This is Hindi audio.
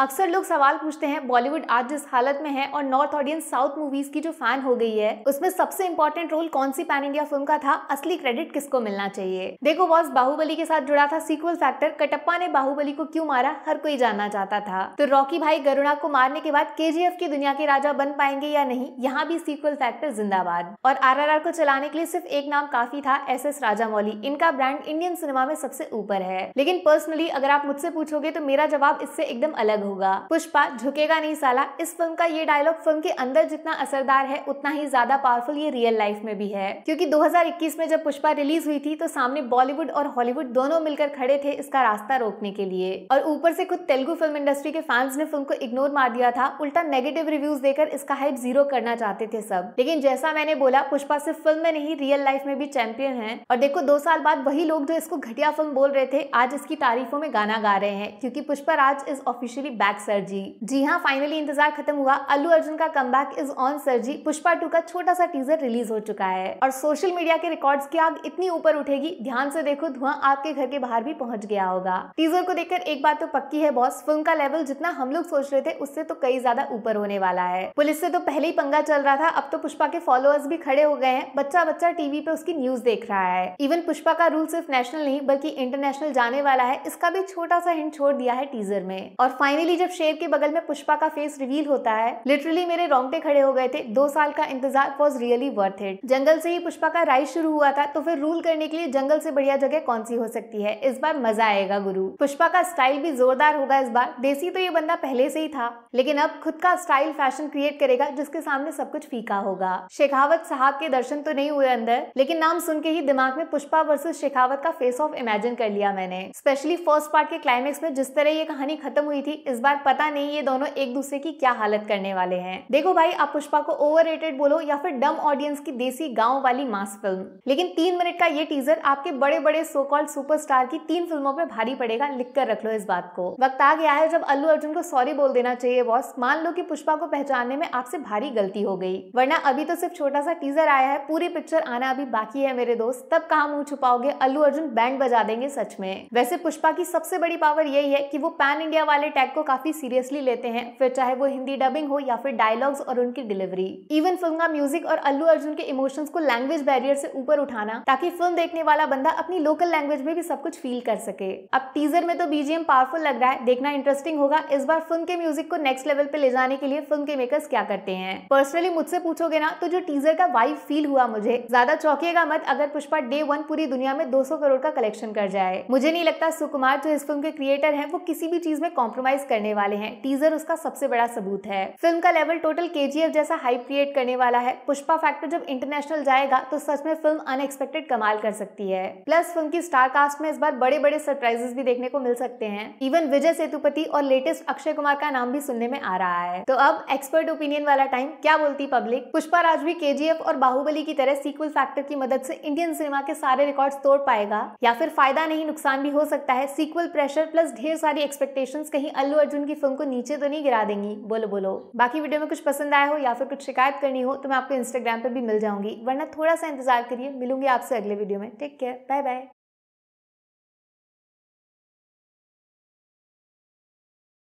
अक्सर लोग सवाल पूछते हैं बॉलीवुड आज जिस हालत में है और नॉर्थ ऑडियंस साउथ मूवीज की जो फैन हो गई है उसमें सबसे इम्पोर्टेंट रोल कौन सी पैन इंडिया फिल्म का था असली क्रेडिट किसको मिलना चाहिए देखो बॉस बाहुबली के साथ जुड़ा था सीक्वल फैक्टर कटप्पा ने बाहुबली को क्यों मारा हर कोई जानना चाहता था तो रॉकी भाई गरुणा को मारने के बाद के की दुनिया के राजा बन पाएंगे या नहीं यहाँ भी सीक्वल फैक्टर जिंदाबाद और आर को चलाने के लिए सिर्फ एक नाम काफी था एस एस इनका ब्रांड इंडियन सिनेमा में सबसे ऊपर है लेकिन पर्सनली अगर आप मुझसे पूछोगे तो मेरा जवाब इससे एकदम अलग हो होगा पुष्पा झुकेगा नहीं साला इस फिल्म का ये डायलॉग फिल्म के अंदर जितना असरदार है उतना ही ज्यादा पावरफुल ये रियल लाइफ में भी है क्योंकि 2021 में जब पुष्पा रिलीज हुई थी तो सामने बॉलीवुड और हॉलीवुड दोनों मिलकर खड़े थे इसका रास्ता रोकने के लिए और ऊपर से खुद तेलुगु फिल्म इंडस्ट्री के फैंस ने फिल्म को इग्नोर मार दिया था उल्टा नेगेटिव रिव्यूज देकर इसका हाइप जीरो करना चाहते थे सब लेकिन जैसा मैंने बोला पुष्पा सिर्फ फिल्म में नहीं रियल लाइफ में भी चैंपियन है और देखो दो साल बाद वही लोग जो इसको घटिया फिल्म बोल रहे थे आज इसकी तारीफों में गाना गा रहे हैं क्योंकि Pushpa Raj is officially back sir ji हाँ फाइनली इंतजार खत्म हुआ अल्लू अर्जुन का comeback is on sir ji Pushpa two का छोटा सा टीजर रिलीज हो चुका है और सोशल मीडिया के रिकॉर्ड्स की आग इतनी ऊपर उठेगी ध्यान से देखो धुआं आपके घर के बाहर भी पहुंच गया होगा टीजर को देखकर एक बात तो पक्की है बॉस फिल्म का लेवल जितना हम लोग सोच रहे थे उससे तो कई ज्यादा ऊपर होने वाला है पुलिस से तो पहले ही पंगा चल रहा था अब तो पुष्पा के फॉलोअर्स भी खड़े हो गए हैं बच्चा बच्चा टीवी पे उसकी न्यूज देख रहा है इवन पुष्पा का रूल सिर्फ नेशनल नहीं बल्कि इंटरनेशनल जाने वाला है इसका भी छोटा सा हिंट छोड़ दिया है टीजर में और फाइनल फाइनली जब शेर के बगल में पुष्पा का फेस रिवील होता है लिटरली मेरे रोंगटे खड़े हो गए थे दो साल का इंतजार was really worth it jungle से ही पुष्पा का राइड शुरू हुआ था तो फिर रूल करने के लिए जंगल से बढ़िया जगह कौन सी हो सकती है इस बार मजा आएगा गुरु पुष्पा का स्टाइल भी जोरदार होगा इस बार देसी तो ये बंदा पहले से ही था लेकिन अब खुद का स्टाइल फैशन क्रिएट करेगा जिसके सामने सब कुछ फीका होगा शेखावत साहब के दर्शन तो नहीं हुए अंदर लेकिन नाम सुन के ही दिमाग में पुष्पा वर्सेस शेखावत का फेस ऑफ इमेजिन कर लिया मैंने स्पेशली फर्स्ट पार्ट के क्लाइमेक्स में जिस तरह ये कहानी खत्म हुई थी इस बार पता नहीं ये दोनों एक दूसरे की क्या हालत करने वाले हैं देखो भाई आप पुष्पा को ओवर बोलो या फिर डम ऑडियंस की देसी गाँव वाली मास फिल्म लेकिन तीन मिनट का ये टीजर आपके बड़े बड़े सो कॉल्ड सुपर की तीन फिल्मों में भारी पड़ेगा लिख कर रख लो इस बात को वक्त आ गया है जब अल्लू अर्जुन को सॉरी बोल देना चाहिए बॉस मान लो की पुष्पा को पहचानने में आपसे भारी गलती हो गई वरना अभी तो सिर्फ छोटा सा टीजर आया है पूरी पिक्चर आना अभी बाकी है मेरे दोस्त तब कहा मुंह छुपाओगे अल्लू अर्जुन बैंड बजा देंगे सच में वैसे पुष्पा की सबसे बड़ी पावर यही है कि वो पैन इंडिया वाले टैग को को काफ़ी सीरियसली लेते हैं फिर चाहे वो हिंदी डबिंग हो या फिर डायलॉग्स और उनकी डिलीवरी इवन फिल्म का म्यूजिक और अल्लू अर्जुन के इमोशंस को लैंग्वेज बैरियर से ऊपर उठाना ताकि फिल्म देखने वाला बंदा अपनी लोकल लैंग्वेज में भी सब कुछ फील कर सके अब टीजर में तो बीजीएम पावरफुल लग रहा है देखना इंटरेस्टिंग होगा इस बार फिल्म के म्यूजिक को नेक्स्ट लेवल पे ले जाने के लिए फिल्म के मेकर्स क्या करते हैं पर्सनली मुझसे पूछोगे ना तो जो टीजर का वाइव फील हुआ मुझे ज्यादा चौकिएगा मत अगर पुष्पा डे वन पूरी दुनिया में 200 करोड़ का कलेक्शन कर जाए मुझे नहीं लगता सुकुमार जो इस फिल्म के क्रिएटर हैं वो किसी भी चीज में कॉम्प्रोमाइज करने वाले हैं टीजर उसका सबसे बड़ा सबूत है फिल्म का लेवल टोटल के जैसा हाइप क्रिएट करने वाला है पुष्पा फैक्टर जब इंटरनेशनल जाएगा तो सच में फिल्म अनएक्सपेक्टेड कमाल कर सकती है प्लस फिल्म की स्टार कास्ट में इस बार बड़े बड़े सरप्राइजेस भी देखने को मिल सकते हैं इवन विजय सेतुपति और लेटेस्ट अक्षय कुमार का नाम भी सुनने में आ रहा है तो अब एक्सपर्ट ओपिनियन वाला टाइम क्या बोलती पब्लिक पुष्पा राज भी के और बाहुबली की तरह सीक्वल फैक्टर की मदद से इंडियन सिनेमा के सारे रिकॉर्ड तोड़ पाएगा या फिर फायदा नहीं नुकसान भी हो सकता है सीक्वल प्रेशर प्लस ढेर सारी एक्सपेक्टेशन कहीं अल्लू अर्जुन की फिल्म को नीचे तो नहीं गिरा देंगी बोलो बोलो बाकी वीडियो में कुछ पसंद आया हो या फिर कुछ शिकायत करनी हो तो मैं आपको इंस्टाग्राम पर भी मिल जाऊंगी वरना थोड़ा सा इंतजार करिए मिलूंगी आपसे अगले वीडियो में टेक केयर बाय बाय